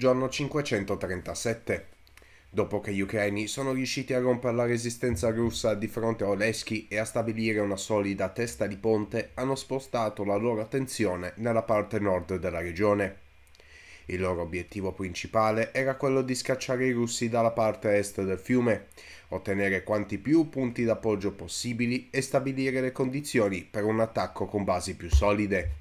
giorno 537, dopo che gli ucraini sono riusciti a rompere la resistenza russa di fronte a Oleschi e a stabilire una solida testa di ponte, hanno spostato la loro attenzione nella parte nord della regione. Il loro obiettivo principale era quello di scacciare i russi dalla parte est del fiume, ottenere quanti più punti d'appoggio possibili e stabilire le condizioni per un attacco con basi più solide.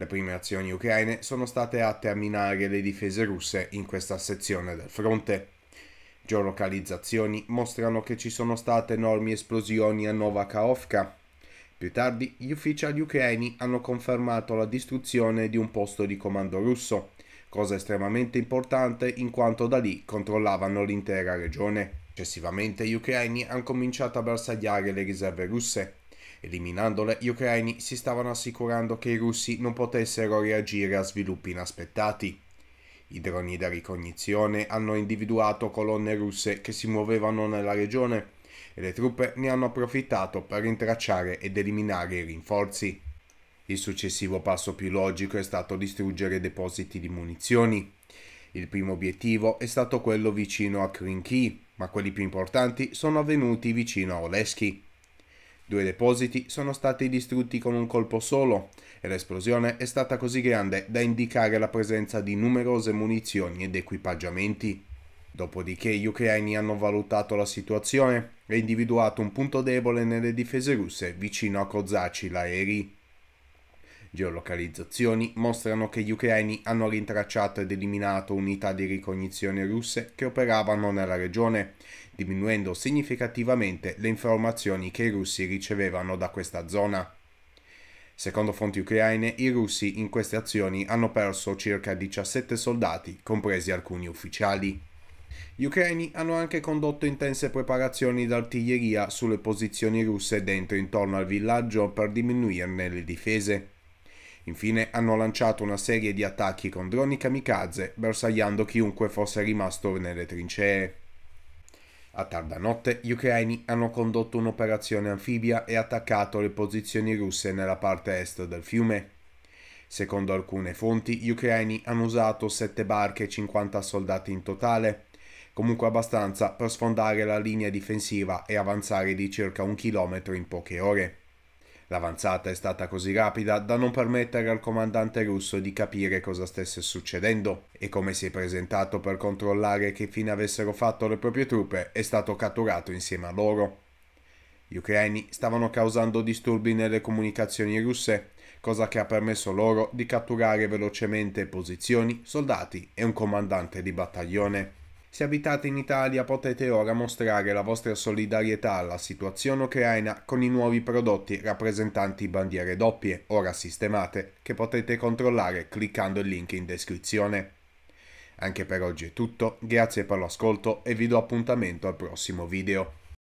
Le prime azioni ucraine sono state atte a minare le difese russe in questa sezione del fronte. Geolocalizzazioni mostrano che ci sono state enormi esplosioni a Novakaovka. Più tardi gli ufficiali ucraini hanno confermato la distruzione di un posto di comando russo, cosa estremamente importante in quanto da lì controllavano l'intera regione. Successivamente gli ucraini hanno cominciato a bersagliare le riserve russe, Eliminandole, gli ucraini si stavano assicurando che i russi non potessero reagire a sviluppi inaspettati. I droni da ricognizione hanno individuato colonne russe che si muovevano nella regione e le truppe ne hanno approfittato per rintracciare ed eliminare i rinforzi. Il successivo passo più logico è stato distruggere depositi di munizioni. Il primo obiettivo è stato quello vicino a Krinky, ma quelli più importanti sono avvenuti vicino a Oleski. Due depositi sono stati distrutti con un colpo solo e l'esplosione è stata così grande da indicare la presenza di numerose munizioni ed equipaggiamenti. Dopodiché gli ucraini hanno valutato la situazione e individuato un punto debole nelle difese russe vicino a Kozacila e Geolocalizzazioni mostrano che gli ucraini hanno rintracciato ed eliminato unità di ricognizione russe che operavano nella regione, diminuendo significativamente le informazioni che i russi ricevevano da questa zona. Secondo fonti ucraine, i russi in queste azioni hanno perso circa 17 soldati, compresi alcuni ufficiali. Gli ucraini hanno anche condotto intense preparazioni d'artiglieria sulle posizioni russe dentro e intorno al villaggio per diminuirne le difese. Infine hanno lanciato una serie di attacchi con droni kamikaze, bersagliando chiunque fosse rimasto nelle trincee. A tarda notte gli ucraini hanno condotto un'operazione anfibia e attaccato le posizioni russe nella parte est del fiume. Secondo alcune fonti, gli ucraini hanno usato 7 barche e 50 soldati in totale, comunque abbastanza per sfondare la linea difensiva e avanzare di circa un chilometro in poche ore. L'avanzata è stata così rapida da non permettere al comandante russo di capire cosa stesse succedendo e come si è presentato per controllare che fine avessero fatto le proprie truppe è stato catturato insieme a loro. Gli ucraini stavano causando disturbi nelle comunicazioni russe, cosa che ha permesso loro di catturare velocemente posizioni, soldati e un comandante di battaglione. Se abitate in Italia potete ora mostrare la vostra solidarietà alla situazione ucraina con i nuovi prodotti rappresentanti bandiere doppie, ora sistemate, che potete controllare cliccando il link in descrizione. Anche per oggi è tutto, grazie per l'ascolto e vi do appuntamento al prossimo video.